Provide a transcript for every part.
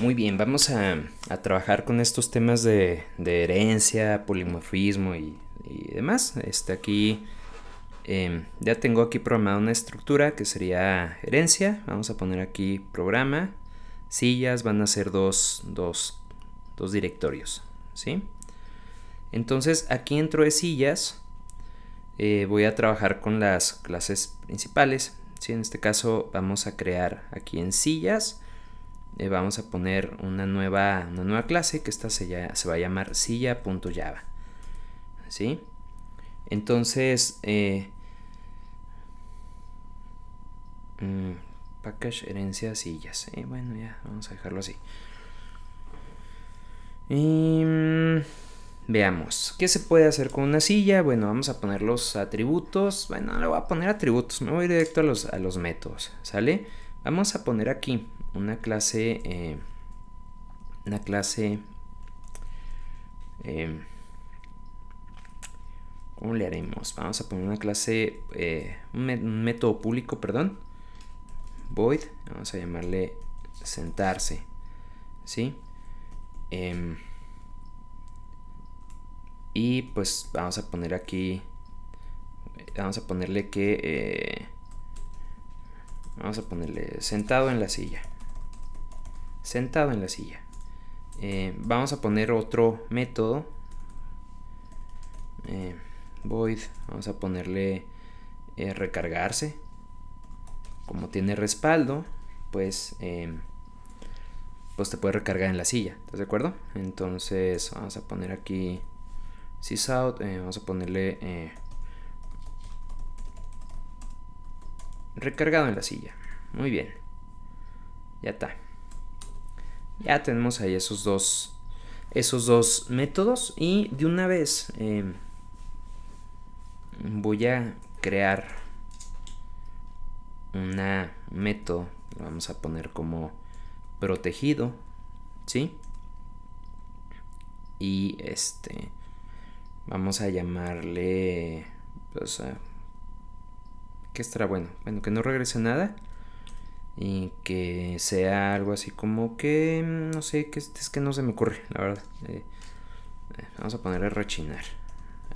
Muy bien, vamos a, trabajar con estos temas de, herencia, polimorfismo y, demás. está aquí em, ya tengo aquí programada una estructura que sería herencia. Vamos a poner aquí programa, sillas, van a ser dos, dos, directorios. ¿sí? Entonces aquí dentro de sillas eh, voy a trabajar con las clases principales. si En este caso vamos a crear aquí en sillas eh, vamos a poner una nueva, nueva clase que esta se, se va a llamar silla.java. ¿Sí? Entonces, eh, mm, package herencia sillas. Eh, bueno, ya, vamos a dejarlo así. Mm, veamos, ¿qué se puede hacer con una silla? Bueno, vamos a poner los atributos. Bueno, no le voy a poner atributos, me voy directo a los, a los métodos, ¿sale? Vamos a poner aquí una clase, eh, una clase, eh, ¿cómo le haremos? Vamos a poner una clase, eh, un, método público, perdón, void, vamos a llamarle sentarse, ¿sí? Em, y pues vamos a poner aquí, vamos a ponerle que, vamos a ponerle sentado en la silla, sentado en la silla. Eh, vamos a poner otro método. Eh, void, vamos a ponerle eh, recargarse. Como tiene respaldo, pues, em, pues te puede recargar en la silla. ¿Estás de acuerdo? Entonces vamos a poner aquí sysout, vamos a ponerle recargado en la silla. Muy bien. Ya está. Ya tenemos ahí esos dos, esos dos métodos y de una vez eh, voy a crear una método, vamos a poner como protegido, ¿sí? Y este, vamos a llamarle, pues, eh, ¿qué estará bueno? Bueno, que no regrese nada y que sea algo así como que, mm, no sé, que es que no se me ocurre, la verdad. Eh, eh, vamos a a rechinar.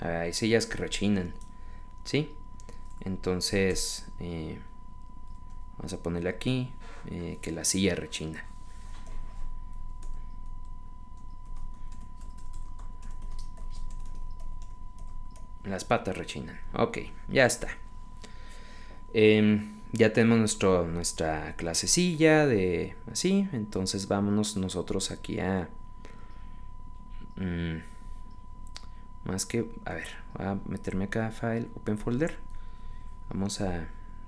Hay sillas que rechinan, ¿sí? Entonces, eh, vamos a ponerle aquí que la silla rechina. Las patas rechinan. Ok, ya está. Em, ya tenemos nuestro, nuestra clasecilla de así. Entonces vámonos nosotros aquí a... Mm, más que... A ver, voy a meterme acá a File, Open Folder. Vamos a...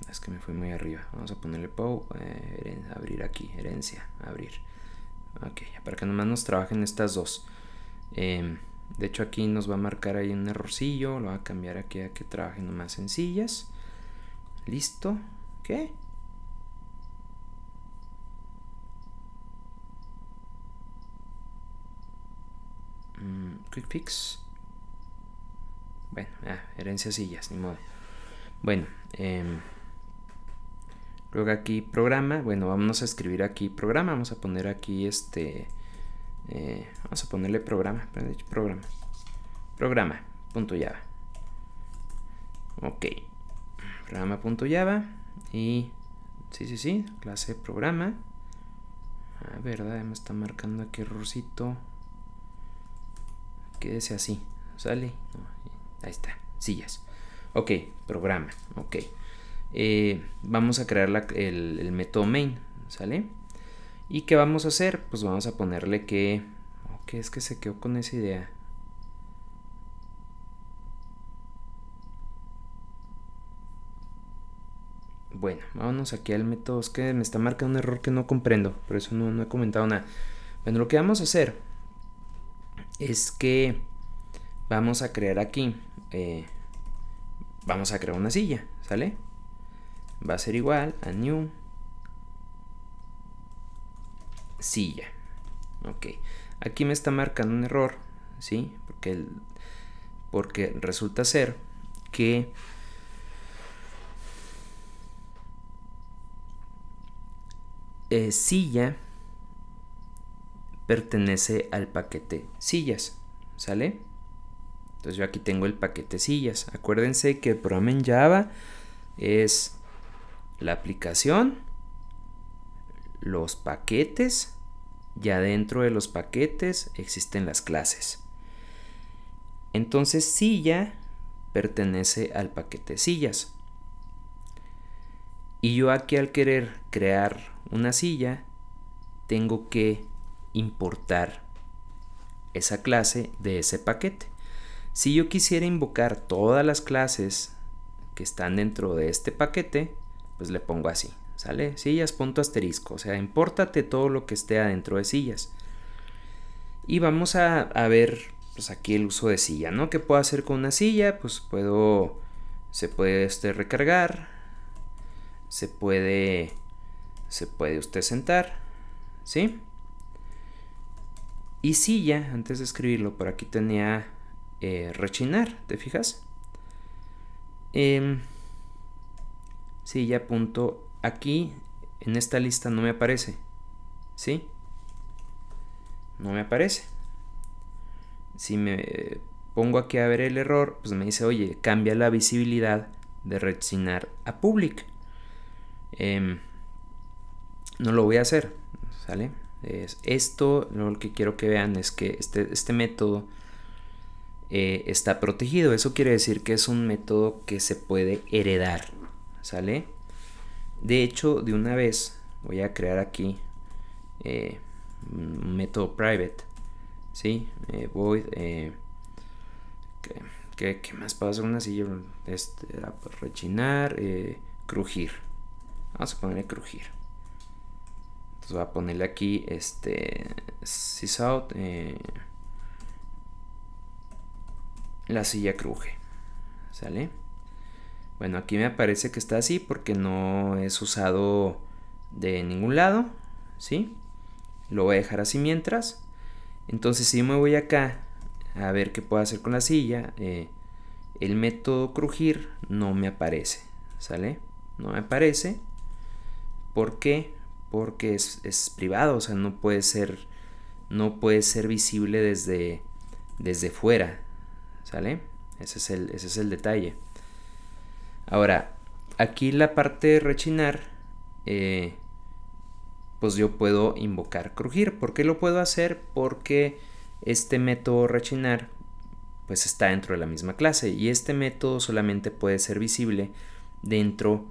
Es que me fui muy arriba. Vamos a ponerle POW. Eh, abrir aquí. Herencia. Abrir. Ok, para que nomás nos trabajen estas dos. Em, de hecho aquí nos va a marcar ahí un errorcillo. Lo voy a cambiar aquí a que trabajen nomás sencillas. Listo. Mm, quick fix. Bueno, ah, herencias sillas, ni modo. Bueno, em, luego aquí programa. Bueno, vamos a escribir aquí programa. Vamos a poner aquí este. Eh, vamos a ponerle programa. Programa. Programa. Punto Java. Ok. Programa.java. Y sí, sí, sí, clase programa. A ver, me está marcando aquí errorcito. Quédese así. ¿Sale? Ahí está. Sillas. Ok, programa. Ok. Eh, vamos a crear la, el, el, método main. ¿Sale? ¿Y qué vamos a hacer? Pues vamos a ponerle que... Ok, oh, es que se quedó con esa idea. Bueno, vámonos aquí al método. Es que me está marcando un error que no comprendo. Por eso no, no he comentado nada. Bueno, lo que vamos a hacer es que vamos a crear aquí. Eh, vamos a crear una silla, ¿sale? Va a ser igual a new silla. Ok. Aquí me está marcando un error, ¿sí? Porque, porque resulta ser que Eh, silla pertenece al paquete sillas, ¿sale? Entonces yo aquí tengo el paquete sillas. Acuérdense que el programa en Java es la aplicación, los paquetes, ya dentro de los paquetes existen las clases. Entonces silla pertenece al paquete sillas. Y yo aquí al querer crear una silla, tengo que importar esa clase de ese paquete. Si yo quisiera invocar todas las clases que están dentro de este paquete, pues le pongo así, ¿sale? Sillas punto asterisco, o sea, importate todo lo que esté adentro de sillas. Y vamos a, ver, pues aquí el uso de silla, ¿no? ¿Qué puedo hacer con una silla? Pues puedo, se puede este, recargar, se puede, se puede usted sentar, ¿sí? Y silla, antes de escribirlo, por aquí tenía eh, rechinar, ¿te fijas? si em, silla, punto, aquí en esta lista no me aparece, ¿sí? No me aparece. Si me eh, pongo aquí a ver el error, pues me dice, oye, cambia la visibilidad de rechinar a public. Em, no lo voy a hacer, ¿sale? Es esto lo que quiero que vean es que este, este método eh, está protegido. Eso quiere decir que es un método que se puede heredar, ¿sale? De hecho, de una vez voy a crear aquí eh, un método private, ¿sí? Eh, eh, ¿qué, qué, qué más pasa? Una silla, este, ah, pues rechinar, crujir. Vamos a ponerle crujir. Entonces voy a ponerle aquí este sysout. Eh, la silla cruje. ¿Sale? Bueno, aquí me aparece que está así porque no es usado de ningún lado. ¿Sí? Lo voy a dejar así mientras. Entonces si me voy acá a ver qué puedo hacer con la silla, eh, el método crujir no me aparece. ¿Sale? No me aparece. ¿Por qué? Porque es, privado, o sea, no puede ser, no puede ser visible desde, desde fuera, ¿sale? Ese es, el, ese es el detalle. Ahora, aquí la parte de rechinar, eh, pues yo puedo invocar crujir. ¿Por qué lo puedo hacer? Porque este método rechinar, pues está dentro de la misma clase y este método solamente puede ser visible dentro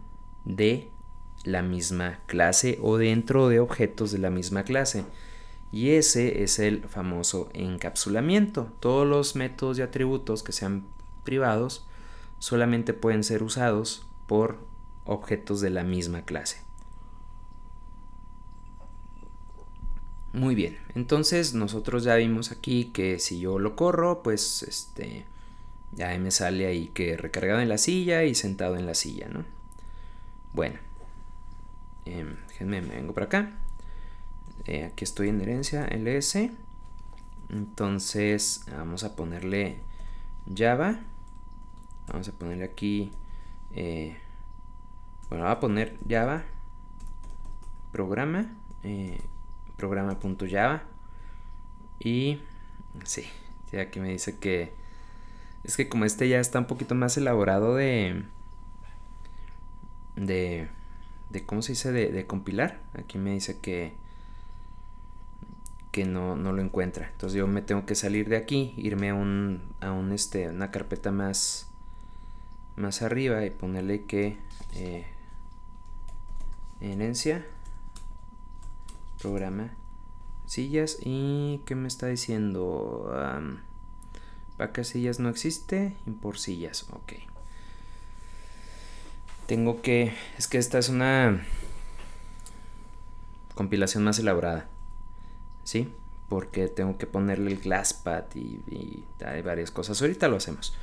de la misma clase o dentro de objetos de la misma clase. Y ese es el famoso encapsulamiento. Todos los métodos y atributos que sean privados solamente pueden ser usados por objetos de la misma clase. Muy bien, entonces nosotros ya vimos aquí que si yo lo corro, pues este ya me sale ahí que recargado en la silla y sentado en la silla, ¿no? Bueno, Em, déjenme, me vengo para acá. Eh, aquí estoy en herencia ls. Entonces vamos a ponerle Java. Vamos a ponerle aquí. Eh, bueno, voy a poner Java programa. Eh, programa.java. Y sí, aquí me dice que. Es que como este ya está un poquito más elaborado de. de de ¿cómo se dice? De, compilar. Aquí me dice que, que no, lo encuentra. Entonces yo me tengo que salir de aquí, irme a, un, este, una carpeta más, más arriba y ponerle que eh, herencia, programa, sillas y ¿qué me está diciendo? para que sillas no existe, por sillas, ok. Tengo que... Es que esta es una compilación más elaborada. ¿Sí? Porque tengo que ponerle el glasspad y, hay varias cosas. Ahorita lo hacemos.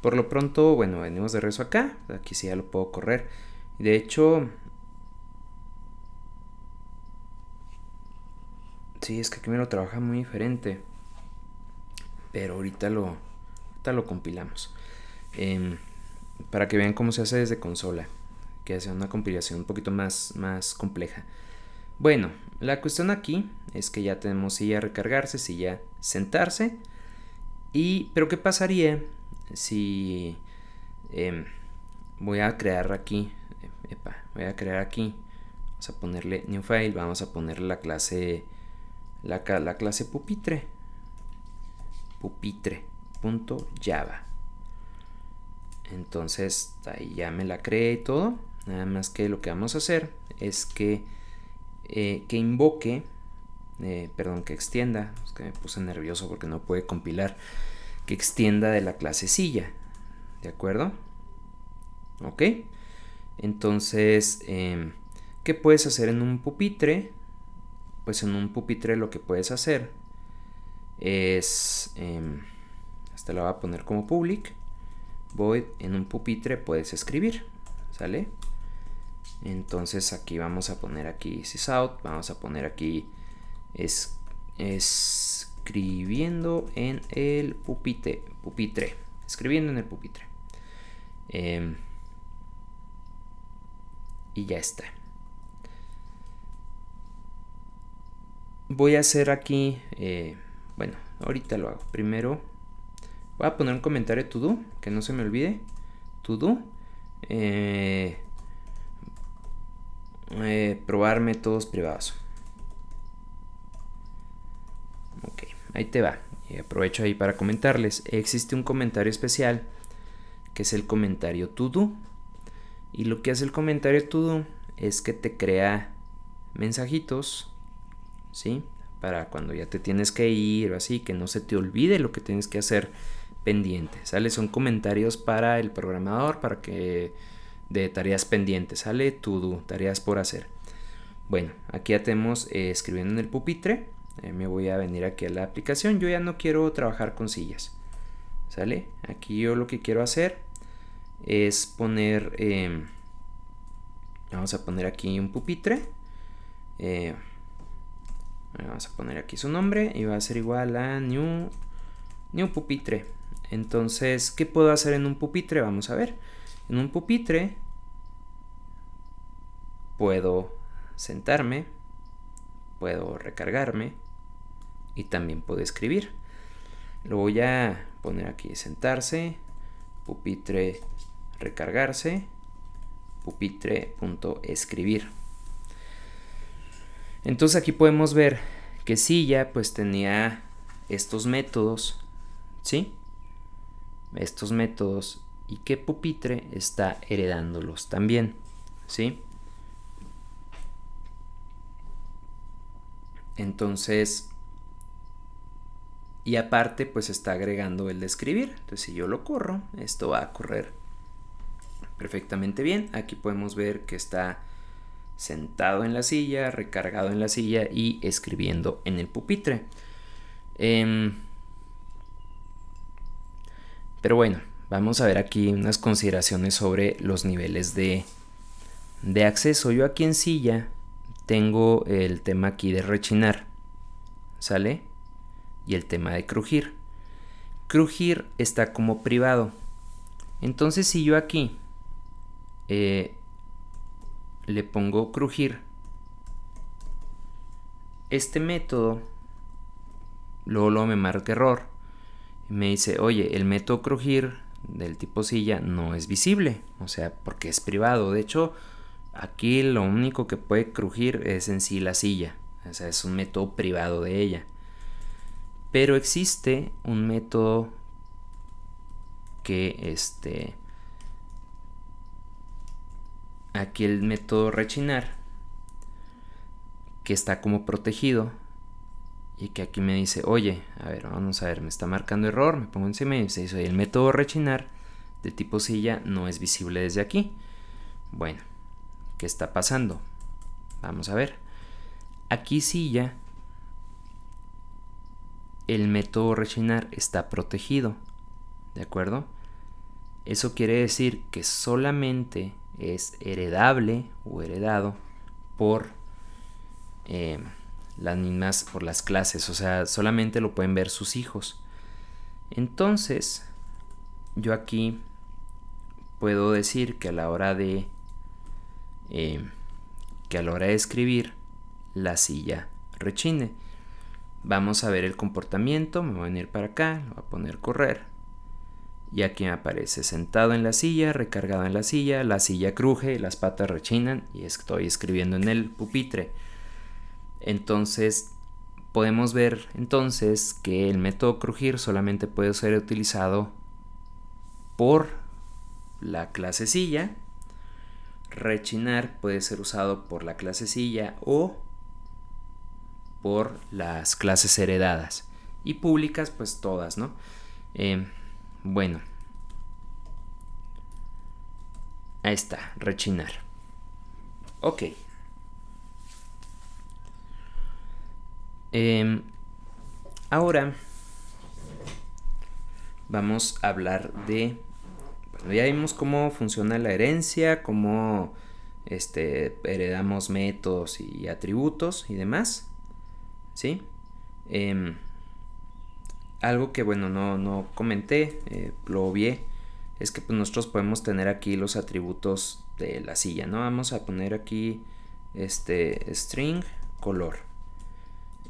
Por lo pronto, bueno, venimos de rezo acá. Aquí sí ya lo puedo correr. De hecho... Sí, es que aquí me lo trabaja muy diferente. Pero ahorita lo, ahorita lo compilamos. Em, para que vean cómo se hace desde consola, que hace una compilación un poquito más, más compleja. Bueno, la cuestión aquí es que ya tenemos silla recargarse, silla sentarse. Y, pero ¿qué pasaría si em, voy a crear aquí? Eh, epa, voy a crear aquí. Vamos a ponerle new file, vamos a ponerle la clase, la, la clase pupitre. Pupitre.java. Entonces ahí ya me la creé y todo. Nada más que lo que vamos a hacer es que, eh, que invoque, eh, perdón, que extienda, es que me puse nervioso porque no puede compilar, que extienda de la clase silla ¿De acuerdo? ¿Ok? Entonces, em, ¿qué puedes hacer en un pupitre? Pues en un pupitre lo que puedes hacer es... Esta em, la voy a poner como public void en un pupitre puedes escribir, ¿sale? Entonces aquí vamos a poner aquí sysout, vamos a poner aquí escribiendo en el pupitre, pupitre, escribiendo en el pupitre. Em, y ya está. Voy a hacer aquí, eh, bueno, ahorita lo hago. Primero Voy a poner un comentario todo... que no se me olvide. Todo... Eh, eh, probar métodos privados. Ok, ahí te va. Y aprovecho ahí para comentarles. Existe un comentario especial que es el comentario todo... Y lo que hace el comentario todo... es que te crea mensajitos, ¿sí? Para cuando ya te tienes que ir o así, que no se te olvide lo que tienes que hacer pendiente, ¿sale? Son comentarios para el programador, para que de tareas pendientes, ¿sale? To tareas por hacer. Bueno, aquí ya tenemos eh, escribiendo en el pupitre. Eh, me voy a venir aquí a la aplicación. Yo ya no quiero trabajar con sillas, ¿sale? Aquí yo lo que quiero hacer es poner... Em, vamos a poner aquí un pupitre. Eh, vamos a poner aquí su nombre y va a ser igual a new, new pupitre. Entonces, ¿qué puedo hacer en un pupitre? Vamos a ver. En un pupitre puedo sentarme, puedo recargarme y también puedo escribir. Lo voy a poner aquí sentarse, pupitre recargarse, pupitre.escribir. Entonces aquí podemos ver que Silla pues tenía estos métodos, ¿sí? estos métodos y que pupitre está heredándolos también, ¿sí? Entonces, y aparte pues está agregando el de escribir, entonces si yo lo corro, esto va a correr perfectamente bien, aquí podemos ver que está sentado en la silla, recargado en la silla y escribiendo en el pupitre. Em, pero bueno, vamos a ver aquí unas consideraciones sobre los niveles de, de acceso. Yo aquí en silla tengo el tema aquí de rechinar, ¿sale? Y el tema de crujir. Crujir está como privado. Entonces si yo aquí eh, le pongo crujir, este método luego, luego me marca error me dice, oye, el método crujir del tipo silla no es visible, o sea, porque es privado. De hecho, aquí lo único que puede crujir es en sí la silla, o sea, es un método privado de ella. Pero existe un método que este... Aquí el método rechinar, que está como protegido, y que aquí me dice, oye, a ver, vamos a ver, me está marcando error, me pongo encima y dice, el método rechinar de tipo silla no es visible desde aquí. Bueno, ¿qué está pasando? Vamos a ver. Aquí silla, el método rechinar está protegido, ¿de acuerdo? Eso quiere decir que solamente es heredable o heredado por... Eh, las mismas por las clases, o sea, solamente lo pueden ver sus hijos. Entonces, yo aquí puedo decir que a la hora de eh, que a la hora de escribir la silla rechine. Vamos a ver el comportamiento, me voy a venir para acá, lo voy a poner correr. Y aquí me aparece sentado en la silla, recargado en la silla, la silla cruje, las patas rechinan y estoy escribiendo en el pupitre. Entonces, podemos ver entonces que el método crujir solamente puede ser utilizado por la clase silla. Rechinar puede ser usado por la clase silla o por las clases heredadas. Y públicas, pues todas, ¿no? Em, bueno. Ahí está, rechinar. Ok. Em, ahora vamos a hablar de. Bueno, ya vimos cómo funciona la herencia, cómo este, heredamos métodos y atributos y demás. ¿Sí? Em, algo que, bueno, no, comenté, eh, lo obvié, es que pues, nosotros podemos tener aquí los atributos de la silla, ¿no? Vamos a poner aquí este string color.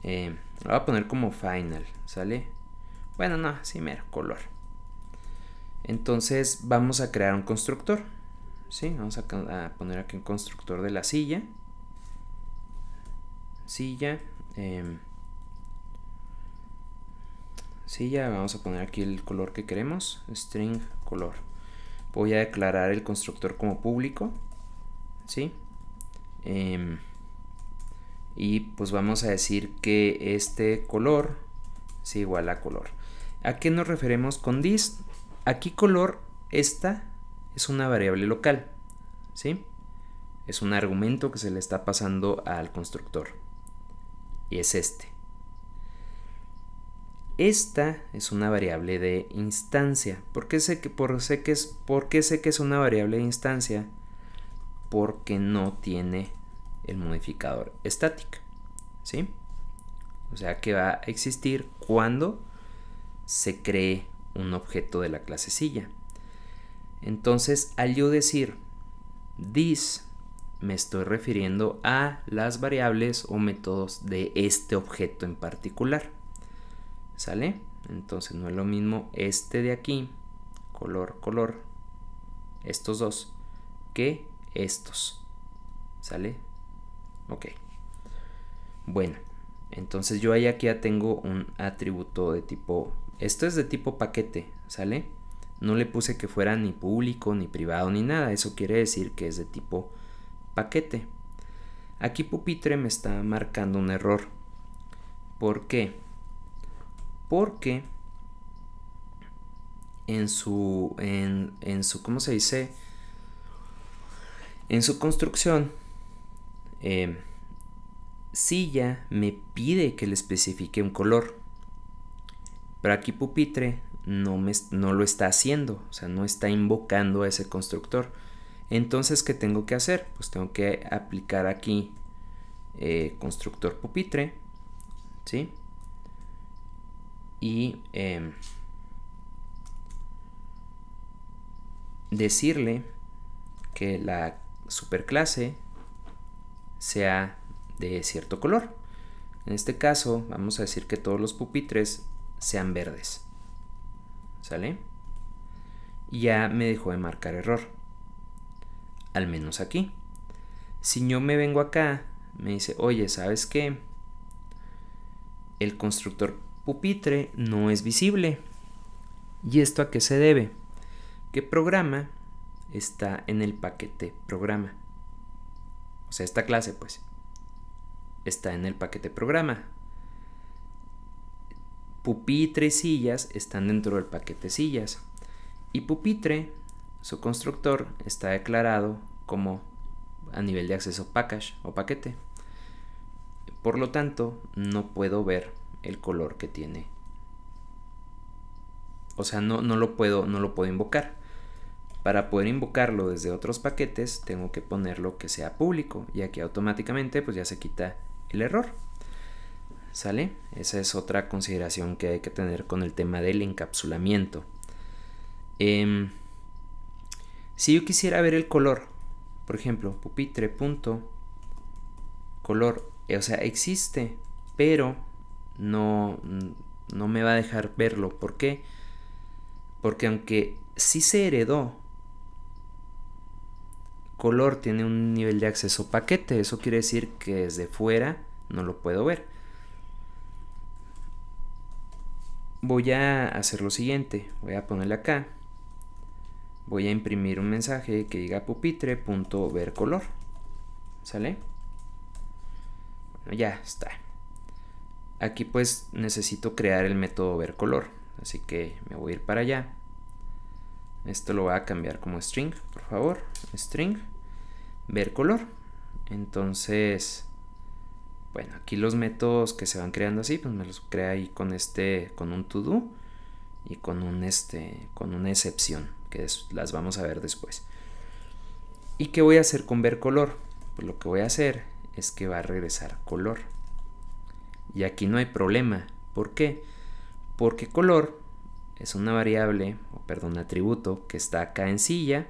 Eh, lo voy a poner como final, ¿sale? Bueno, no, sí, mero, color. Entonces vamos a crear un constructor. ¿Sí? Vamos a, poner aquí un constructor de la silla. Silla. Em, silla, vamos a poner aquí el color que queremos. String color. Voy a declarar el constructor como público. ¿Sí? Em, y pues vamos a decir que este color es igual a color. ¿A qué nos referimos con this? Aquí color, esta es una variable local, ¿sí? Es un argumento que se le está pasando al constructor y es este. Esta es una variable de instancia. ¿Por qué sé que, por, sé que, es, por qué sé que es una variable de instancia? Porque no tiene el modificador static. ¿Sí? O sea que va a existir cuando se cree un objeto de la clase silla. Entonces, al yo decir this, me estoy refiriendo a las variables o métodos de este objeto en particular. ¿Sale? Entonces no es lo mismo este de aquí, color, color, estos dos, que estos. ¿Sale? Ok. Bueno, entonces yo ahí aquí ya tengo un atributo de tipo... Esto es de tipo paquete, ¿sale? No le puse que fuera ni público, ni privado, ni nada. Eso quiere decir que es de tipo paquete. Aquí pupitre me está marcando un error. ¿Por qué? Porque en su, en, en su, ¿cómo se dice? En su construcción si em, silla me pide que le especifique un color. Pero aquí pupitre no, me, no lo está haciendo, o sea, no está invocando a ese constructor. Entonces, ¿qué tengo que hacer? Pues tengo que aplicar aquí eh, constructor pupitre, ¿sí? Y em, decirle que la superclase sea de cierto color. En este caso, vamos a decir que todos los pupitres sean verdes. ¿Sale? ya me dejó de marcar error. Al menos aquí. Si yo me vengo acá, me dice, oye, ¿sabes qué? El constructor pupitre no es visible. ¿Y esto a qué se debe? Que programa está en el paquete programa o sea, esta clase pues está en el paquete programa. Pupitre y sillas están dentro del paquete sillas. Y pupitre, su constructor, está declarado como a nivel de acceso package o paquete. Por lo tanto, no puedo ver el color que tiene. O sea, no, no, lo, puedo, no lo puedo invocar. Para poder invocarlo desde otros paquetes, tengo que ponerlo que sea público, ya que automáticamente pues ya se quita el error. ¿Sale? Esa es otra consideración que hay que tener con el tema del encapsulamiento. Em, si yo quisiera ver el color, por ejemplo, pupitre punto color, eh, o sea, existe, pero no, no me va a dejar verlo. ¿Por qué? Porque aunque sí se heredó color tiene un nivel de acceso paquete. Eso quiere decir que desde fuera no lo puedo ver. Voy a hacer lo siguiente. Voy a ponerle acá. Voy a imprimir un mensaje que diga pupitre.vercolor. ¿Sale? Bueno, ya está. Aquí pues necesito crear el método vercolor. Así que me voy a ir para allá esto lo voy a cambiar como string, por favor. String, ver color. Entonces, bueno, aquí los métodos que se van creando así, pues me los crea ahí con este, con un todo y con un este, con una excepción, que las vamos a ver después. ¿Y qué voy a hacer con ver color? Pues lo que voy a hacer es que va a regresar color. Y aquí no hay problema. ¿Por qué? Porque color es una variable, o perdón, atributo que está acá en silla.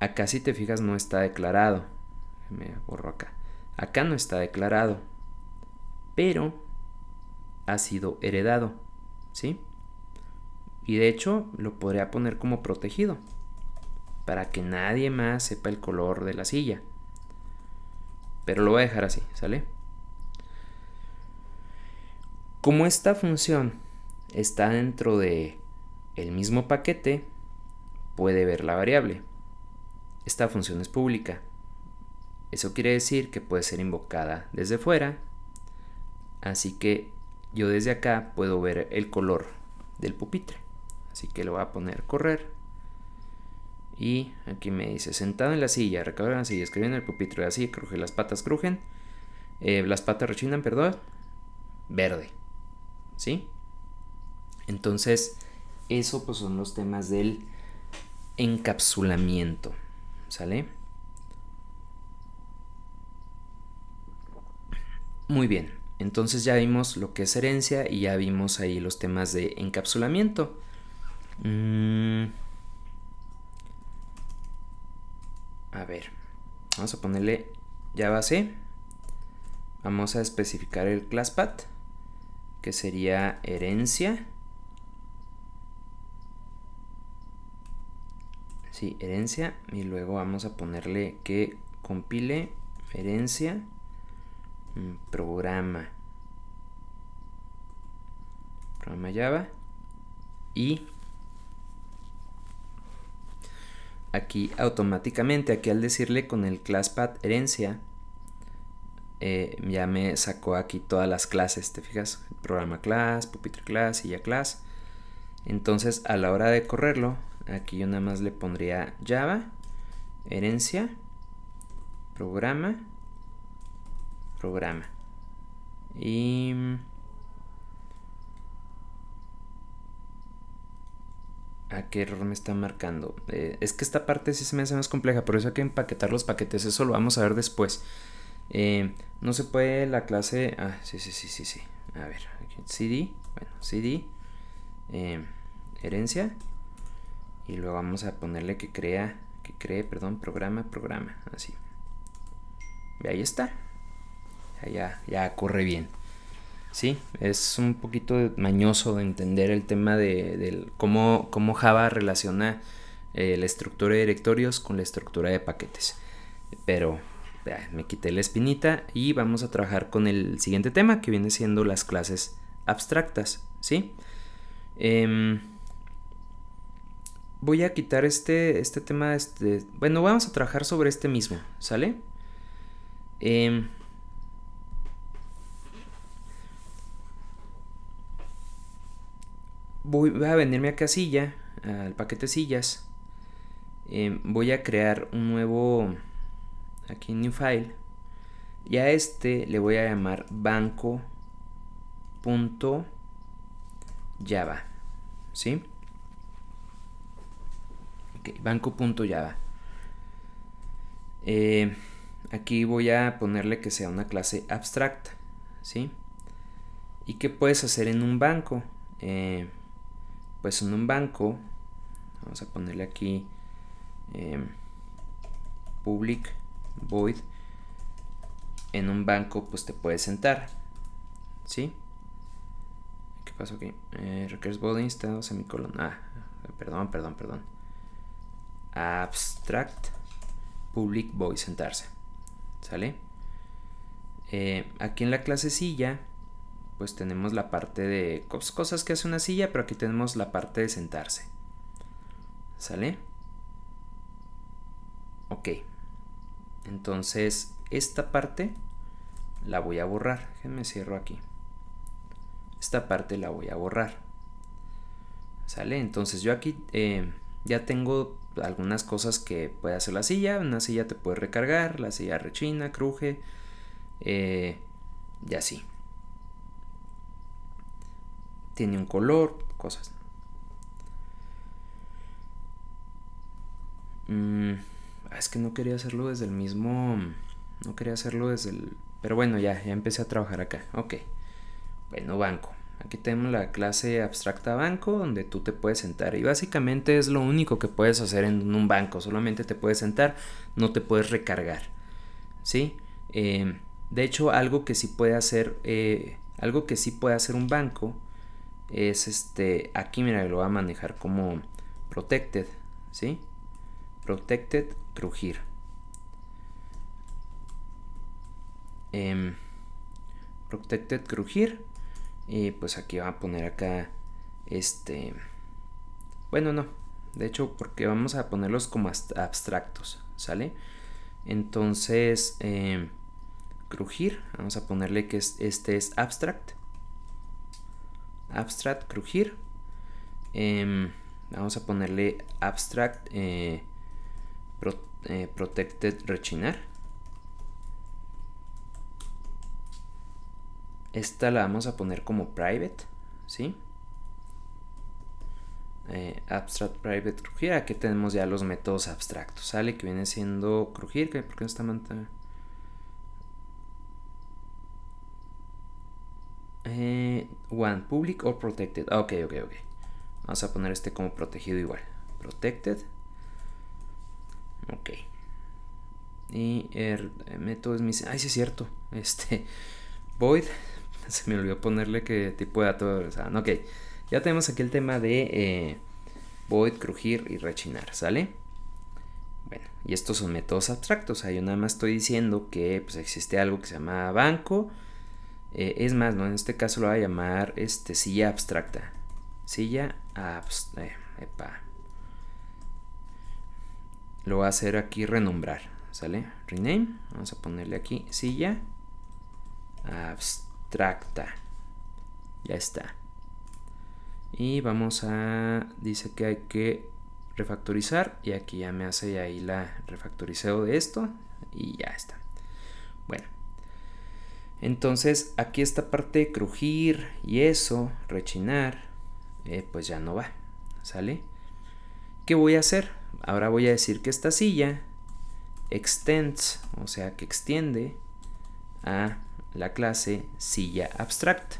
Acá si te fijas no está declarado. Me borro acá. Acá no está declarado, pero ha sido heredado, ¿sí? Y de hecho lo podría poner como protegido para que nadie más sepa el color de la silla. Pero lo voy a dejar así, ¿sale? Como esta función está dentro de el mismo paquete, puede ver la variable. Esta función es pública. Eso quiere decir que puede ser invocada desde fuera. Así que yo desde acá puedo ver el color del pupitre. Así que lo voy a poner correr. Y aquí me dice, sentado en la silla, Recuerden, la silla, escribiendo el pupitre así, cruje, las patas crujen, eh, las patas rechinan, perdón, verde. ¿Sí? Entonces, eso pues son los temas del encapsulamiento, ¿sale? Muy bien, entonces ya vimos lo que es herencia y ya vimos ahí los temas de encapsulamiento. Mm. A ver, vamos a ponerle ya base. Vamos a especificar el classpath, que sería herencia. Sí, herencia. Y luego vamos a ponerle que compile herencia mm, programa. Programa Java. Y aquí automáticamente, aquí al decirle con el classpath herencia, eh, ya me sacó aquí todas las clases, ¿te fijas? Programa class, pupitre class, ya class. Entonces a la hora de correrlo, Aquí yo nada más le pondría Java, herencia, programa, programa. Y... ¿A qué error me está marcando? Eh, es que esta parte sí se me hace más compleja, por eso hay que empaquetar los paquetes, eso lo vamos a ver después. Eh, no se puede la clase... Ah, sí, sí, sí, sí, sí. A ver, CD, bueno, CD, eh, herencia, y luego vamos a ponerle que crea que cree perdón programa programa así y ahí está ya ya corre bien sí es un poquito mañoso de entender el tema de, cómo, Java relaciona eh, la estructura de directorios con la estructura de paquetes pero me quité la espinita y vamos a trabajar con el siguiente tema que viene siendo las clases abstractas sí em, voy a quitar este, este tema, este, bueno, vamos a trabajar sobre este mismo, ¿sale? Em, voy, a venirme a casilla, al paquete sillas. Em, voy a crear un nuevo, aquí en New File. Y a este le voy a llamar banco.java, ¿sí? sí banco.java. Eh, aquí voy a ponerle que sea una clase abstracta, ¿sí? ¿Y qué puedes hacer en un banco? Eh, pues en un banco, vamos a ponerle aquí eh, public void. En un banco, pues te puedes sentar, ¿sí? ¿Qué pasó aquí? Eh, requires instado semicolon. Ah, perdón, perdón, perdón abstract public Voice. sentarse. ¿Sale? Eh, aquí en la clase silla, pues tenemos la parte de cosas que hace una silla, pero aquí tenemos la parte de sentarse. ¿Sale? Ok. Entonces, esta parte la voy a borrar. me cierro aquí. Esta parte la voy a borrar. ¿Sale? Entonces yo aquí eh, ya tengo algunas cosas que puede hacer la silla. Una silla te puede recargar, la silla rechina, cruje eh, y así. Tiene un color, cosas. Mm, es que no quería hacerlo desde el mismo... No quería hacerlo desde el... Pero bueno, ya, ya empecé a trabajar acá. Ok. Bueno, banco. Aquí tenemos la clase abstracta banco donde tú te puedes sentar y básicamente es lo único que puedes hacer en un banco, solamente te puedes sentar, no te puedes recargar. ¿Sí? Em, de hecho, algo que sí puede hacer, eh, algo que sí puede hacer un banco es este, aquí mira, lo va a manejar como protected, ¿sí? Protected, crujir. Em, protected, crujir y pues aquí va a poner acá este... Bueno, no. De hecho, porque vamos a ponerlos como abstractos, ¿sale? Entonces, em, crujir. Vamos a ponerle que este es abstract. Abstract, crujir. Em, vamos a ponerle abstract, eh, eh, protected, rechinar. Esta la vamos a poner como private, ¿sí? Eh, abstract private crujir. Aquí tenemos ya los métodos abstractos, ¿sale? Que viene siendo crujir, ¿Por qué no está manta? Eh, one, public or protected. Ah, ok, ok, ok. Vamos a poner este como protegido igual. Protected. Ok. Y el er, eh, método es mi... Ay, sí es cierto. Este... Void se me olvidó ponerle que tipo de datos regresaban. Ok, ya tenemos aquí el tema de eh, void, crujir y rechinar, ¿sale? Bueno, y estos son métodos abstractos. ahí yo nada más estoy diciendo que pues, existe algo que se llama banco. Eh, es más, ¿no? En este caso lo voy a llamar este, silla abstracta. Silla abstracta. Eh, lo voy a hacer aquí renombrar. ¿Sale? Rename. Vamos a ponerle aquí silla abstracta ya está. Y vamos a... Dice que hay que refactorizar. Y aquí ya me hace ahí la refactoriceo de esto. Y ya está. Bueno. Entonces aquí esta parte de crujir y eso, rechinar, eh, pues ya no va. ¿Sale? ¿Qué voy a hacer? Ahora voy a decir que esta silla extends, o sea que extiende a la clase silla abstract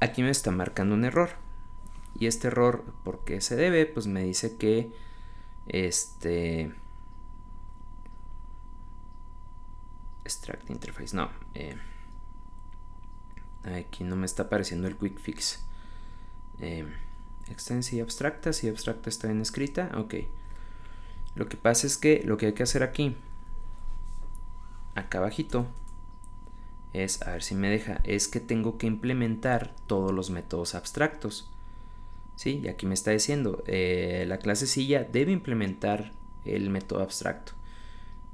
Aquí me está marcando un error. Y este error, porque se debe? Pues me dice que este... Extract interface, no. Eh, aquí no me está apareciendo el quick fix. Em, extensión abstracta, si abstracta está bien escrita, ok. Lo que pasa es que lo que hay que hacer aquí, acá abajito, es, a ver si me deja, es que tengo que implementar todos los métodos abstractos. ¿Sí? Y aquí me está diciendo, eh, la clase silla debe implementar el método abstracto.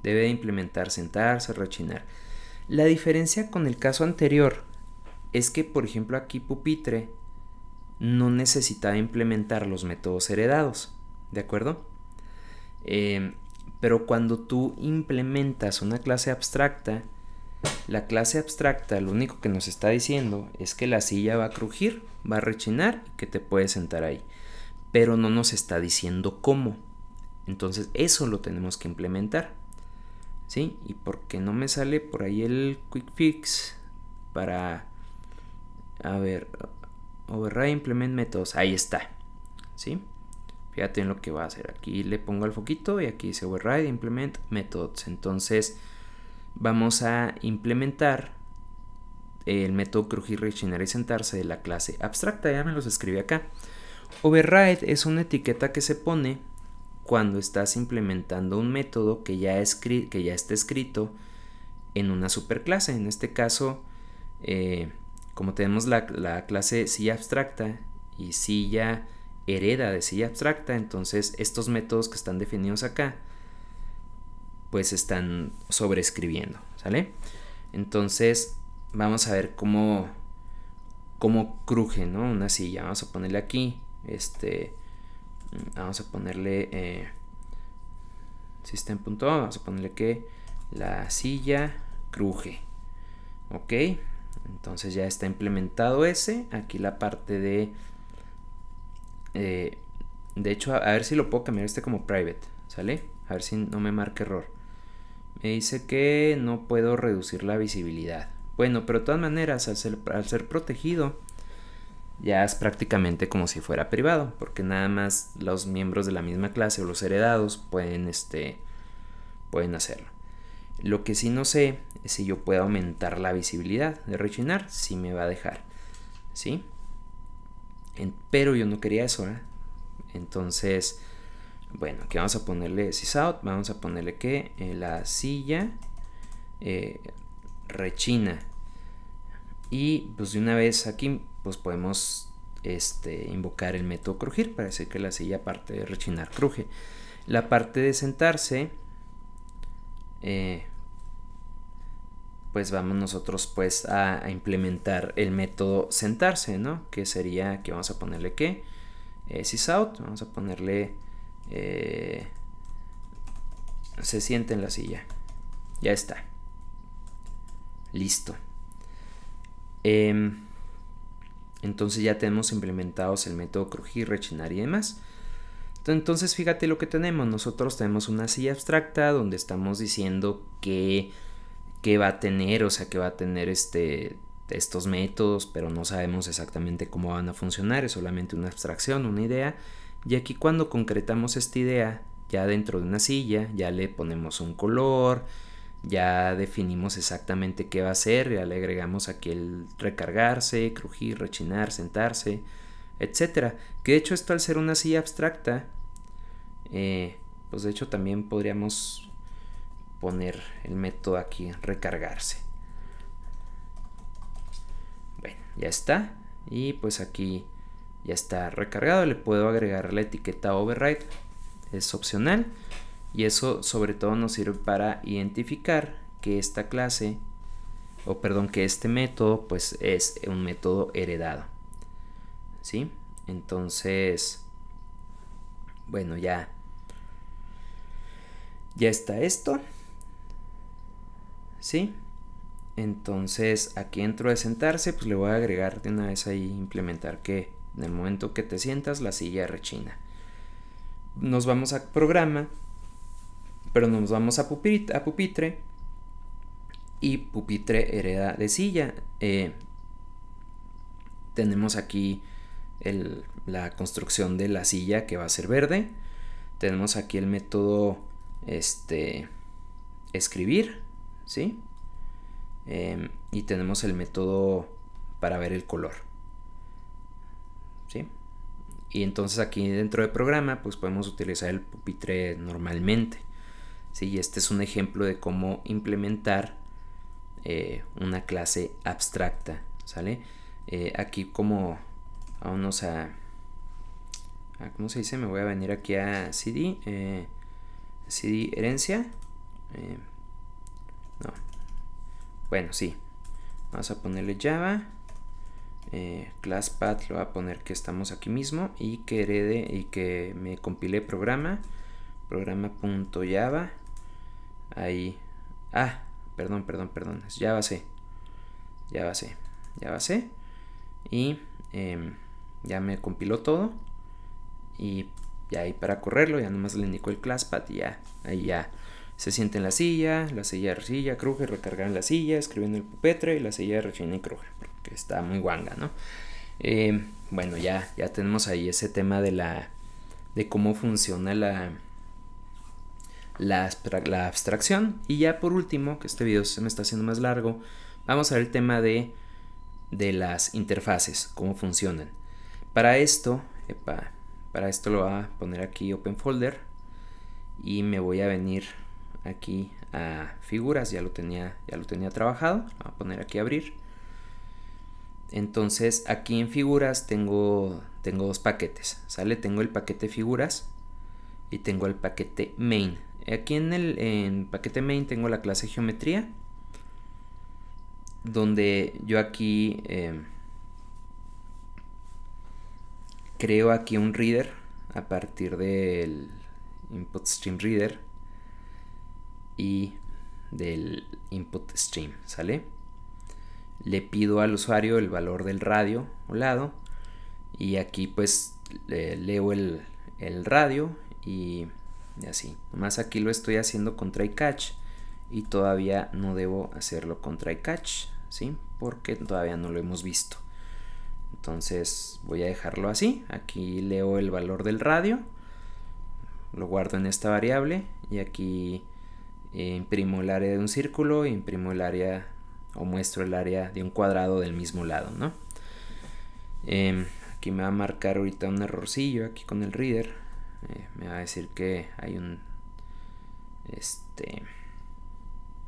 Debe implementar sentarse, rechinar. La diferencia con el caso anterior es que, por ejemplo, aquí pupitre no necesitaba implementar los métodos heredados, ¿de acuerdo? Eh, pero cuando tú implementas una clase abstracta, la clase abstracta lo único que nos está diciendo es que la silla va a crujir, va a rechinar y que te puedes sentar ahí. Pero no nos está diciendo cómo. Entonces eso lo tenemos que implementar. ¿Sí? Y porque no me sale por ahí el quick fix para... A ver, override implement métodos. Ahí está. ¿Sí? Fíjate en lo que va a hacer. Aquí le pongo el foquito y aquí dice override implement methods. Entonces vamos a implementar el método crujir, rechinar y sentarse de la clase abstracta, ya me los escribí acá. Override es una etiqueta que se pone cuando estás implementando un método que ya, que ya está escrito en una superclase. En este caso, eh, como tenemos la, la, clase silla abstracta y silla hereda de silla abstracta, entonces estos métodos que están definidos acá pues están sobreescribiendo, ¿sale? Entonces vamos a ver cómo, cómo cruje, ¿no? Una silla, vamos a ponerle aquí, este, vamos a ponerle eh, system.o, vamos a ponerle que la silla cruje, ¿ok? Entonces ya está implementado ese, aquí la parte de... Eh, de hecho, a ver si lo puedo cambiar este como private, ¿sale? A ver si no me marca error. Me dice que no puedo reducir la visibilidad. Bueno, pero de todas maneras, al ser, protegido, ya es prácticamente como si fuera privado, porque nada más los miembros de la misma clase o los heredados pueden, este, pueden hacerlo. Lo que sí no sé es si yo puedo aumentar la visibilidad de Rechinar, si me va a dejar, ¿sí? pero yo no quería eso, ¿eh? Entonces, bueno, aquí vamos a ponerle sysout, vamos a ponerle que eh, la silla eh, rechina. Y pues de una vez aquí pues podemos este, invocar el método crujir para decir que la silla parte de rechinar cruje. La parte de sentarse, eh, pues vamos nosotros pues a, implementar el método sentarse, ¿no? Que sería que vamos a ponerle que sysout, vamos a ponerle eh, se siente en la silla. Ya está. Listo. Em, entonces ya tenemos implementados el método crujir, rechinar y demás. Entonces fíjate lo que tenemos. Nosotros tenemos una silla abstracta donde estamos diciendo que, va a tener, o sea, que va a tener este, estos métodos, pero no sabemos exactamente cómo van a funcionar. Es solamente una abstracción, una idea. Y aquí cuando concretamos esta idea, ya dentro de una silla, ya le ponemos un color, ya definimos exactamente qué va a ser, ya le agregamos aquí el recargarse, crujir, rechinar, sentarse, etcétera. Que de hecho esto al ser una silla abstracta, eh, pues de hecho también podríamos poner el método aquí, recargarse. Bueno, ya está. Y pues aquí ya está recargado. Le puedo agregar la etiqueta override, es opcional. Y eso sobre todo nos sirve para identificar que esta clase, o perdón, que este método pues es un método heredado. ¿Sí? Entonces, bueno, ya. Ya está esto. ¿Sí? Entonces aquí entro de sentarse, pues le voy a agregar de una vez ahí implementar que en el momento que te sientas, la silla rechina. Nos vamos a programa, pero nos vamos a, pupitre y pupitre hereda de silla. Eh, tenemos aquí la construcción de la silla que va a ser verde. Tenemos aquí el método este, escribir, ¿sí? Eh, y tenemos el método para ver el color. Y entonces aquí dentro de programa pues podemos utilizar el pupitre normalmente. ¿sí? Y este es un ejemplo de cómo implementar eh, una clase abstracta. ¿Sale? Eh, aquí como vámonos a, a, ¿Cómo se dice? Me voy a venir aquí a CD. Eh, CD herencia. no. Bueno, sí. Vamos a ponerle Java eh, ClassPath lo va a poner que estamos aquí mismo y que herede y que me compile programa programa.java ahí ah perdón perdón perdón es java c java c java c y em, ya me compiló todo y ya ahí para correrlo ya nomás le indicó el ClassPath y ya ahí ya se siente en la silla, la silla de silla, cruje recargar en la silla, escribiendo el pupetre y la silla de y cruje está muy guanga, ¿no? Eh, bueno, ya, ya tenemos ahí ese tema de la. de cómo funciona la. La, abstracción. Y ya por último, que este video se me está haciendo más largo, vamos a ver el tema de, de las interfaces, cómo funcionan. Para esto, para esto lo voy a poner aquí Open Folder y me voy a venir aquí a figuras, ya lo tenía, ya lo tenía trabajado, lo voy a poner aquí abrir entonces aquí en figuras tengo, tengo dos paquetes, ¿sale? Tengo el paquete figuras y tengo el paquete main. Aquí en el paquete main tengo la clase geometría, donde yo aquí em, creo aquí un reader a partir del input stream reader y del input stream, ¿sale? le pido al usuario el valor del radio o lado y aquí pues leo el, radio y, así. Más aquí lo estoy haciendo con try catch y todavía no debo hacerlo con try catch, ¿sí? Porque todavía no lo hemos visto. Entonces voy a dejarlo así. Aquí leo el valor del radio, lo guardo en esta variable y aquí eh, imprimo el área de un círculo, imprimo el área o muestro el área de un cuadrado del mismo lado, ¿no? Em, aquí me va a marcar ahorita un errorcillo aquí con el reader. Eh, me va a decir que hay un... Este...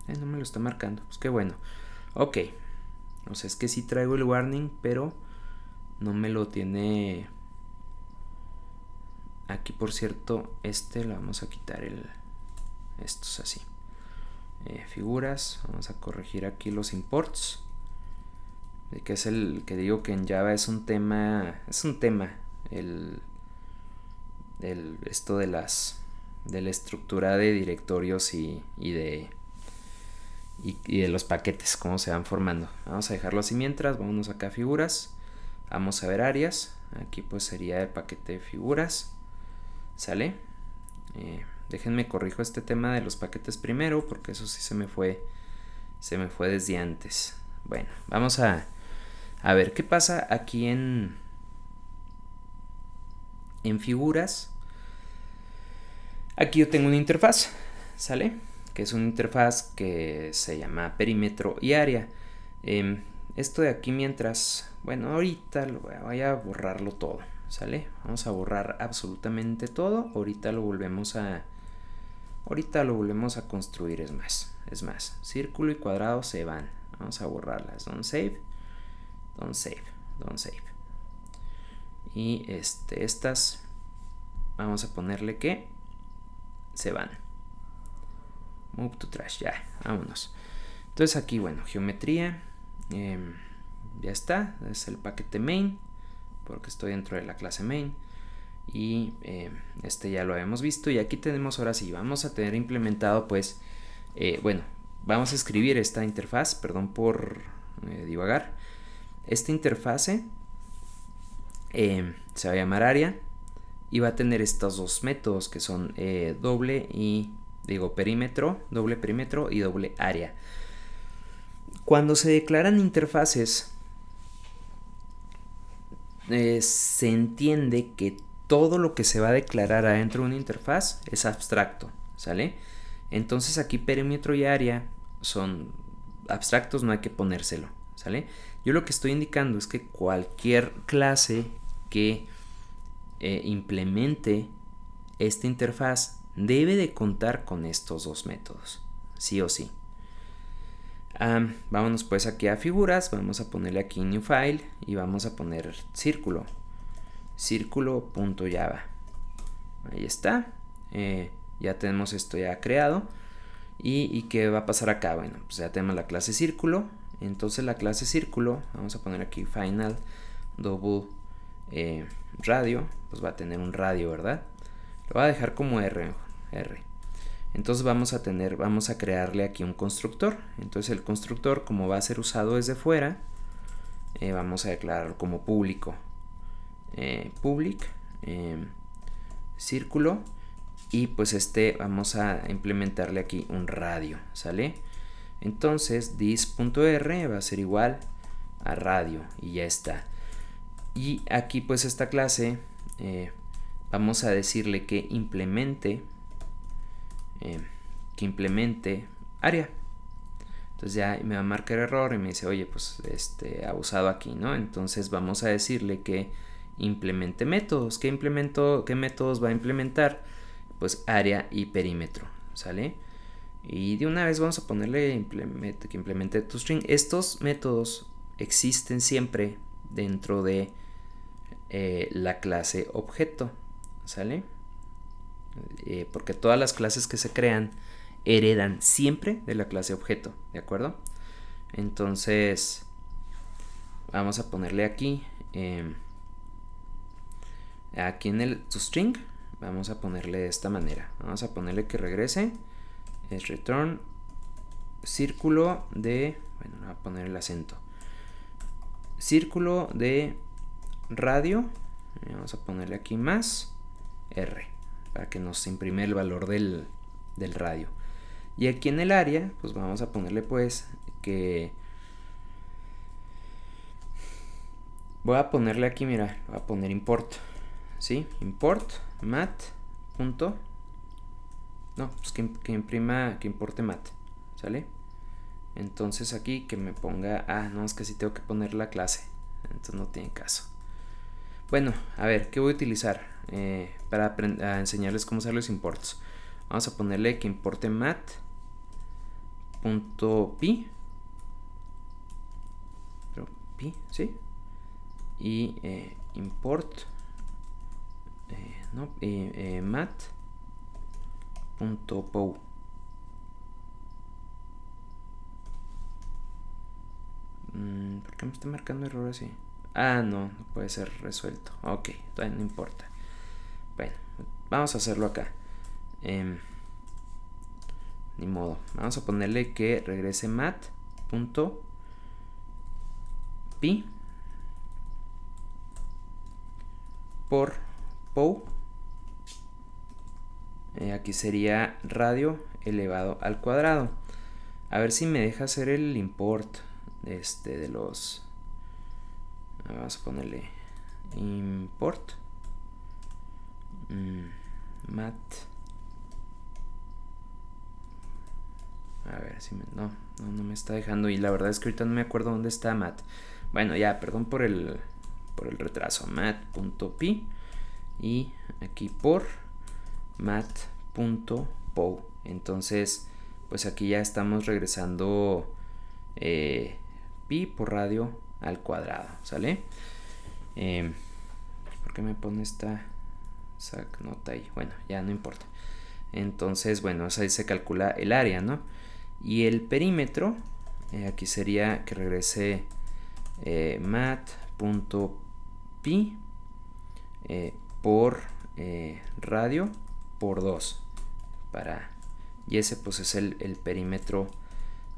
Eh, no me lo está marcando. Pues qué bueno. Ok. O sea, es que sí traigo el warning, pero no me lo tiene... Aquí, por cierto, este lo vamos a quitar el... esto es así. Eh, figuras. Vamos a corregir aquí los imports. Que es el que digo que en Java es un tema. Es un tema. El, el esto de las. De la estructura de directorios y, de. Y, de los paquetes, cómo se van formando. Vamos a dejarlo así mientras. Vámonos acá figuras. Vamos a ver áreas. Aquí pues sería el paquete de figuras. ¿Sale? Eh, déjenme corrijo este tema de los paquetes primero porque eso sí se me fue se me fue desde antes bueno vamos a, a ver qué pasa aquí en en figuras aquí yo tengo una interfaz sale que es una interfaz que se llama perímetro y área em, esto de aquí mientras bueno ahorita lo voy a borrarlo todo ¿sale? Vamos a borrar absolutamente todo. Ahorita lo volvemos a, Ahorita lo volvemos a construir, es más. Es más, círculo y cuadrado se van. Vamos a borrarlas. Don't save. Don't save. Don't save. Y este, estas vamos a ponerle que se van. Move to trash, ya, vámonos. Entonces aquí, bueno, geometría. Em, ya está, es el paquete main, porque estoy dentro de la clase main y eh, este ya lo habíamos visto y aquí tenemos ahora sí vamos a tener implementado pues eh, bueno vamos a escribir esta interfaz perdón por eh, divagar esta interfase se va a llamar área y va a tener estos dos métodos que son doble y digo perímetro doble perímetro y doble área cuando se declaran interfaces se entiende que todo lo que se va a declarar adentro de una interfaz es abstracto, ¿sale? Entonces aquí perímetro y área son abstractos, no hay que ponérselo, ¿sale? Yo lo que estoy indicando es que cualquier clase que eh, implemente esta interfaz debe de contar con estos dos métodos, sí o sí. vámonos pues aquí a figuras, vamos a ponerle aquí new file y vamos a poner círculo círculo.java. Ahí está. Eh, ya tenemos esto ya creado. ¿Y, qué va a pasar acá? Bueno, pues ya tenemos la clase círculo. Entonces la clase círculo, vamos a poner aquí final double eh, radio, pues va a tener un radio, ¿verdad? Lo va a dejar como R, R. Entonces vamos a tener, vamos a crearle aquí un constructor. Entonces el constructor, como va a ser usado desde fuera, eh, vamos a declararlo como público. Eh, public, em, círculo y pues este vamos a implementarle aquí un radio, ¿sale? Entonces dis.r va a ser igual a radio y ya está. Y aquí pues esta clase eh, vamos a decirle que implemente, em, que implemente área. Entonces ya me va a marcar error y me dice, oye, pues este, abusado aquí, ¿no? Entonces vamos a decirle que implemente métodos. ¿Qué, implemento, ¿Qué métodos va a implementar? Pues área y perímetro, ¿sale? Y de una vez vamos a ponerle implemente que implemente toString. Estos métodos existen siempre dentro de eh, la clase objeto, ¿sale? Eh, porque todas las clases que se crean heredan siempre de la clase objeto, ¿de acuerdo? Entonces, vamos a ponerle aquí... Em, Aquí en el toString vamos a ponerle de esta manera. Vamos a ponerle que regrese. Es return círculo de... Bueno, voy a poner el acento. Círculo de radio. Vamos a ponerle aquí más R. Para que nos imprime el valor del, del radio. Y aquí en el área, pues vamos a ponerle pues que... Voy a ponerle aquí, mira, voy a poner import. ¿sí? Import mat. Punto. No, pues que, que imprima, que importe mat. ¿Sale? Entonces aquí que me ponga... Ah, no, es que sí tengo que poner la clase. Entonces no tiene caso. Bueno, a ver, ¿qué voy a utilizar eh, para enseñarles cómo usar los imports? Vamos a ponerle que importe mat.pi. Pero pi, ¿sí? Y eh, import eh, no, eh, eh mm, ¿Por qué me está marcando error así? Ah, no, no puede ser resuelto. Ok, no importa. Bueno, vamos a hacerlo acá. Em, ni modo. Vamos a ponerle que regrese mat.pi por POW. Eh, aquí sería radio elevado al cuadrado. A ver si me deja hacer el import este, de los... Vamos a ponerle import. Mm, mat. A ver si me... No, no, me está dejando. Y la verdad es que ahorita no me acuerdo dónde está mat. Bueno, ya, perdón por el, por el retraso. mat.py y aquí por mat.pow. Entonces, pues aquí ya estamos regresando eh, pi por radio al cuadrado, ¿sale? porque em, ¿Por qué me pone esta sac nota ahí? Bueno, ya no importa. Entonces, bueno, ahí se calcula el área, ¿no? Y el perímetro, eh, aquí sería que regrese eh, mat.pi por eh, radio por 2 para y ese pues es el, perímetro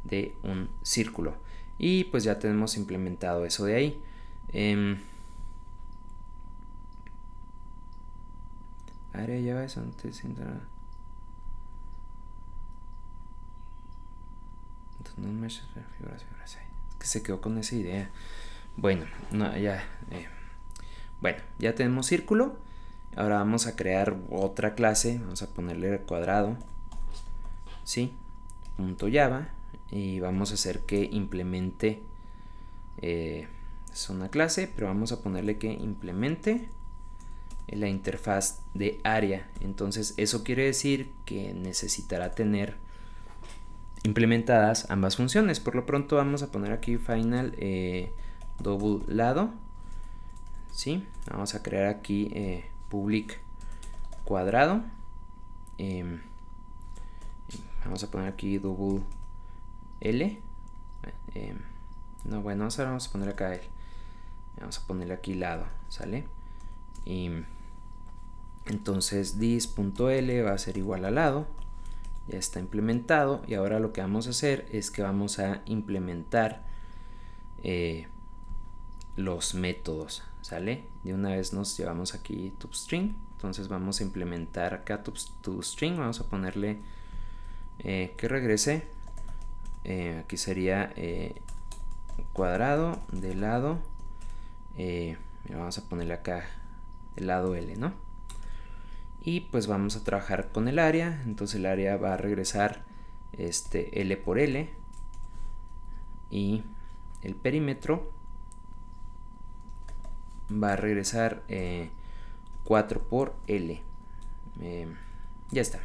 de un círculo y pues ya tenemos implementado eso de ahí em, área ya antes no me que se quedó con esa idea. Bueno, ya. Eh, bueno, ya tenemos círculo. Ahora vamos a crear otra clase, vamos a ponerle cuadrado, ¿sí? Punto .java y vamos a hacer que implemente, eh, es una clase, pero vamos a ponerle que implemente la interfaz de área. Entonces eso quiere decir que necesitará tener implementadas ambas funciones. Por lo pronto vamos a poner aquí final eh, double lado, ¿sí? Vamos a crear aquí... Eh, public cuadrado. Em, vamos a poner aquí double L. Em, no, bueno, vamos a poner acá el. Vamos a poner aquí lado, ¿sale? Y em, entonces dis.l va a ser igual a lado. Ya está implementado. Y ahora lo que vamos a hacer es que vamos a implementar eh, los métodos, ¿sale? de una vez nos llevamos aquí string, Entonces vamos a implementar acá string Vamos a ponerle eh, que regrese. Eh, aquí sería eh, cuadrado de lado. vamos a ponerle acá el lado L, ¿no? Y pues vamos a trabajar con el área. Entonces el área va a regresar este L por L. Y el perímetro va a regresar 4 eh, por L. Eh, ya está.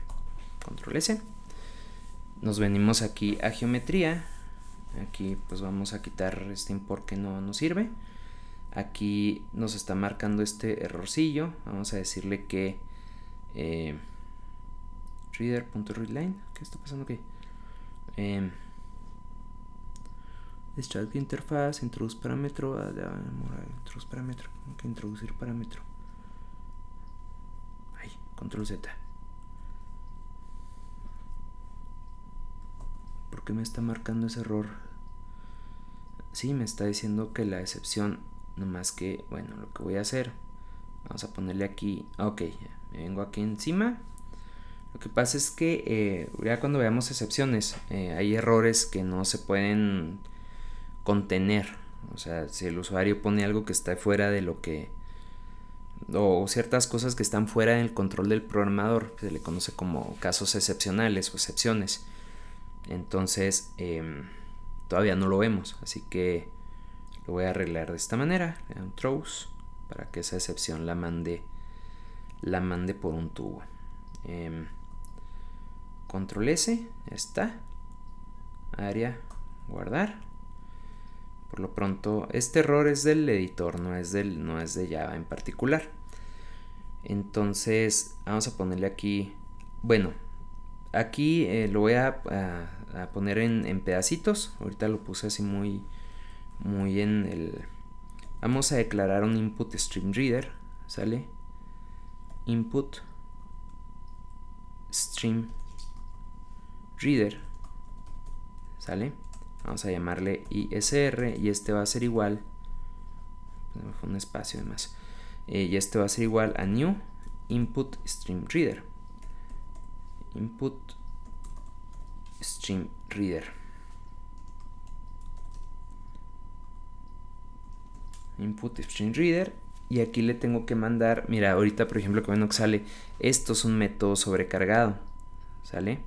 Control S. Nos venimos aquí a geometría. Aquí pues vamos a quitar este import que no nos sirve. Aquí nos está marcando este errorcillo. Vamos a decirle que eh, reader.readline. ¿Qué está pasando aquí? Extract interfaz, introduce parámetro, ah, ah, introduce parámetro, que introducir parámetro. Ahí, control Z. ¿Por qué me está marcando ese error? Sí, me está diciendo que la excepción, No más que, bueno, lo que voy a hacer, vamos a ponerle aquí, ah, ok, me vengo aquí encima, lo que pasa es que eh, ya cuando veamos excepciones, eh, hay errores que no se pueden contener. O sea, si el usuario pone algo que está fuera de lo que... o ciertas cosas que están fuera del control del programador, se le conoce como casos excepcionales o excepciones. Entonces, em, todavía no lo vemos, así que lo voy a arreglar de esta manera, le un throws, para que esa excepción la mande, la mande por un tubo. Em, control S, está, área, guardar por lo pronto, este error es del editor, no es, del, no es de Java en particular. Entonces, vamos a ponerle aquí, bueno, aquí eh, lo voy a, poner en, pedacitos. Ahorita lo puse así muy, muy en el... Vamos a declarar un input stream reader, ¿sale? Input stream reader, ¿sale? vamos a llamarle ISR y este va a ser igual un espacio además eh, y este va a ser igual a new input stream reader input stream reader input stream reader y aquí le tengo que mandar mira ahorita por ejemplo que bueno que sale esto es un método sobrecargado sale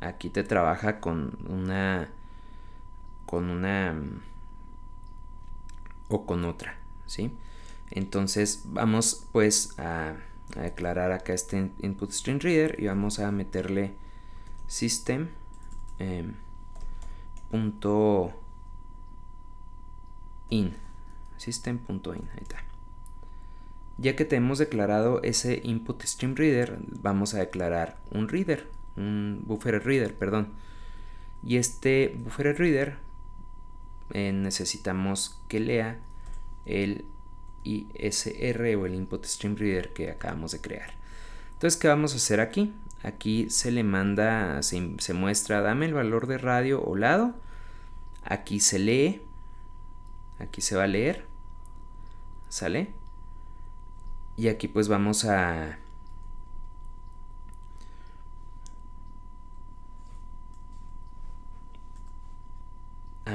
aquí te trabaja con una con una mm, o con otra, ¿sí? Entonces vamos pues a, declarar acá este input stream reader y vamos a meterle system em, in system.in ahí está ya que tenemos declarado ese input stream reader vamos a declarar un reader un buffer reader perdón y este buffer reader eh, necesitamos que lea el ISR o el Input Stream Reader que acabamos de crear. Entonces, ¿qué vamos a hacer aquí? Aquí se le manda, se muestra, dame el valor de radio o lado. Aquí se lee, aquí se va a leer, ¿sale? Y aquí pues vamos a,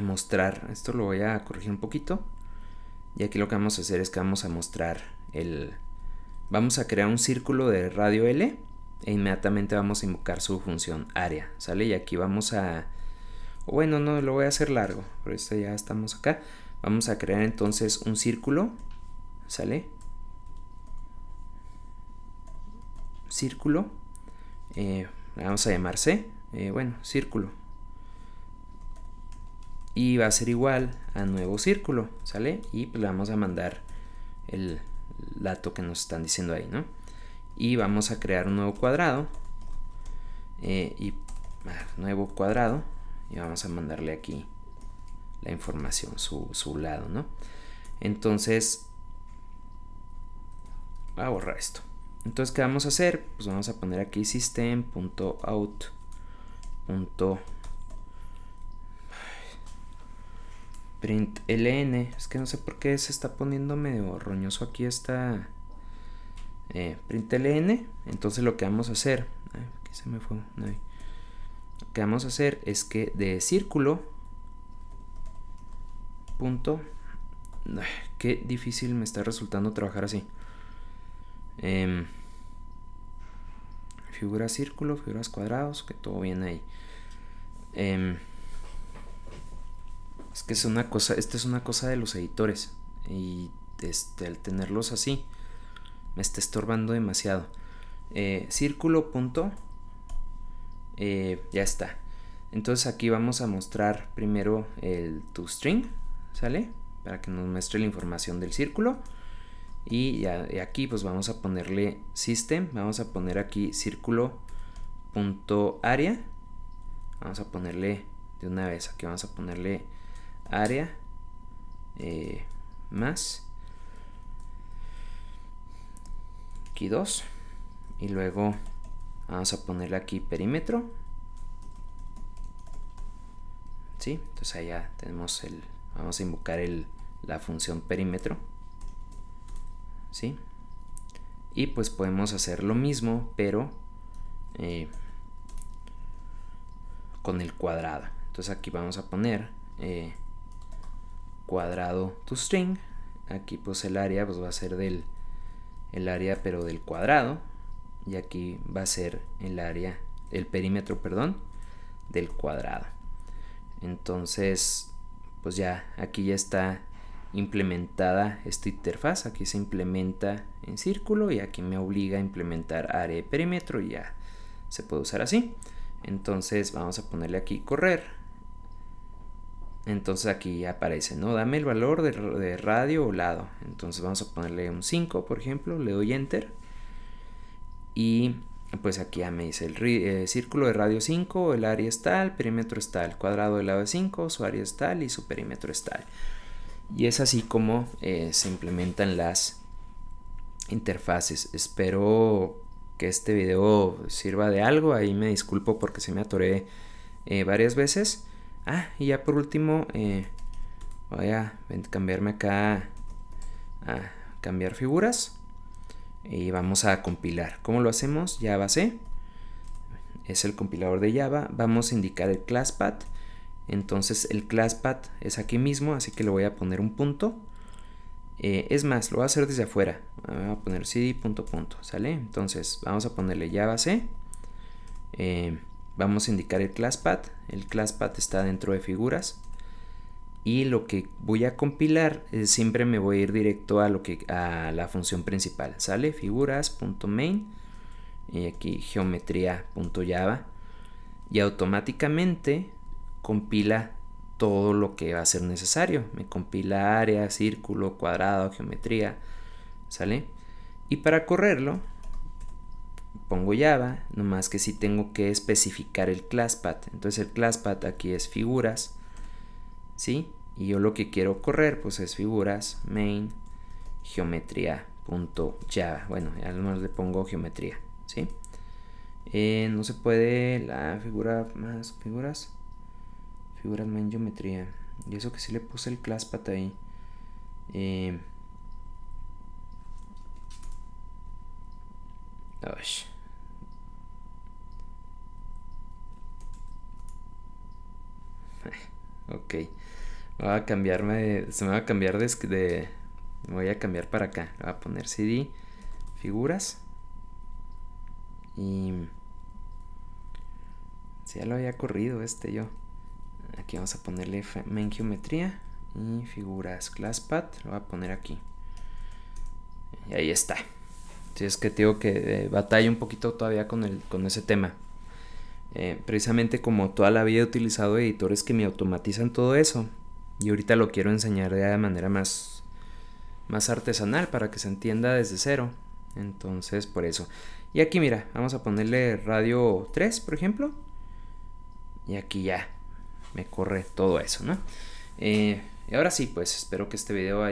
mostrar, esto lo voy a corregir un poquito, y aquí lo que vamos a hacer es que vamos a mostrar el... Vamos a crear un círculo de radio L e inmediatamente vamos a invocar su función área, ¿sale? Y aquí vamos a... Bueno, no, lo voy a hacer largo, pero esto ya estamos acá. Vamos a crear entonces un círculo, ¿sale? Círculo. Eh, vamos a llamarse, eh, bueno, círculo y va a ser igual a nuevo círculo, ¿sale? Y pues le vamos a mandar el dato que nos están diciendo ahí, ¿no? Y vamos a crear un nuevo cuadrado eh, y nuevo cuadrado y vamos a mandarle aquí la información, su, lado, ¿no? Entonces, voy a borrar esto. Entonces, ¿qué vamos a hacer? Pues vamos a poner aquí system.out.out println. Es que no sé por qué se está poniendo medio roñoso aquí esta eh, print println. Entonces lo que vamos a hacer, se me fue. Lo que vamos a hacer es que de círculo punto. qué difícil me está resultando trabajar así. figura em, figuras círculo, figuras cuadrados, que todo bien ahí. Em, es que es una cosa, esta es una cosa de los editores. Y este, al tenerlos así, me está estorbando demasiado. Eh, círculo punto. Eh, ya está. Entonces aquí vamos a mostrar primero el toString, ¿sale? Para que nos muestre la información del círculo. Y, ya, aquí pues vamos a ponerle system, vamos a poner aquí círculo punto área. Vamos a ponerle de una vez, aquí vamos a ponerle área eh, más aquí 2 y luego vamos a ponerle aquí perímetro ¿Sí? entonces ahí ya tenemos el vamos a invocar el, la función perímetro ¿sí? y pues podemos hacer lo mismo pero eh, con el cuadrado entonces aquí vamos a poner eh, cuadrado to string. Aquí pues el área pues va a ser del el área pero del cuadrado y aquí va a ser el área, el perímetro, perdón, del cuadrado. Entonces, pues ya aquí ya está implementada esta interfaz, aquí se implementa en círculo y aquí me obliga a implementar área y perímetro y ya se puede usar así. Entonces vamos a ponerle aquí correr entonces aquí aparece, ¿no? Dame el valor de, radio o lado. Entonces vamos a ponerle un 5, por ejemplo. Le doy enter. Y pues aquí ya me dice el eh, círculo de radio 5, el área es tal, perímetro es tal, cuadrado del lado es 5, su área es tal y su perímetro es tal. Y es así como eh, se implementan las interfaces. Espero que este video sirva de algo. Ahí me disculpo porque se me atoré eh, varias veces. Ah, y ya por último, eh, voy a cambiarme acá a cambiar figuras. Y vamos a compilar. ¿Cómo lo hacemos? Java C. Es el compilador de Java. Vamos a indicar el classpath. Entonces el classpath es aquí mismo, así que le voy a poner un punto. Eh, es más, lo voy a hacer desde afuera. Voy a poner cd punto punto, ¿sale? Entonces vamos a ponerle Java C. Eh, Vamos a indicar el ClassPath. El ClassPath está dentro de figuras. Y lo que voy a compilar, eh, siempre me voy a ir directo a, lo que, a la función principal. Sale figuras.main y aquí geometría.java. Y automáticamente compila todo lo que va a ser necesario. Me compila área, círculo, cuadrado, geometría. ¿Sale? Y para correrlo, pongo Java, nomás que si tengo que especificar el classpath. Entonces el classpath aquí es figuras, ¿sí? Y yo lo que quiero correr pues es figuras main geometría.java. Bueno, ya nomás le pongo geometría, ¿sí? Eh, no se puede la figura más figuras, figuras main geometría. Y eso que sí le puse el classpath ahí. Eh, ok. Voy a cambiarme. se me va a cambiar de, Voy a cambiar para acá. Voy a poner CD. Figuras. Y. Si ya lo había corrido este yo. Aquí vamos a ponerle main geometría. Y figuras ClassPad. Lo voy a poner aquí. Y ahí está. Si es que tengo que batallar eh, batalla un poquito todavía con, el, con ese tema. Eh, precisamente como toda la vida he utilizado editores que me automatizan todo eso. Y ahorita lo quiero enseñar de manera más, más artesanal para que se entienda desde cero. Entonces, por eso. Y aquí mira, vamos a ponerle radio 3, por ejemplo. Y aquí ya me corre todo eso, ¿no? Eh, y ahora sí, pues espero que este video haya...